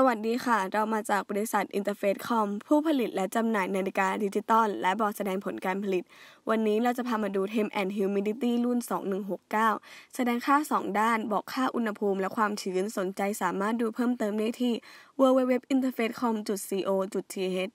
สวัสดีค่ะ เรามาจากบริษัทอินเตอร์เฟสคอมผู้ผลิตและจำหน่ายนาฬิกาดิจิตอลและบอร์ดแสดงผลการผลิต วันนี้เราจะพามาดู t e m ด and Humidity รุ่น 2169 แสดงค่า 2 ด้าน บอกค่าอุณหภูมิและความชื้นสนใจสามารถดูเพิ่มเติมได้ที่ www.interfacecom.co.th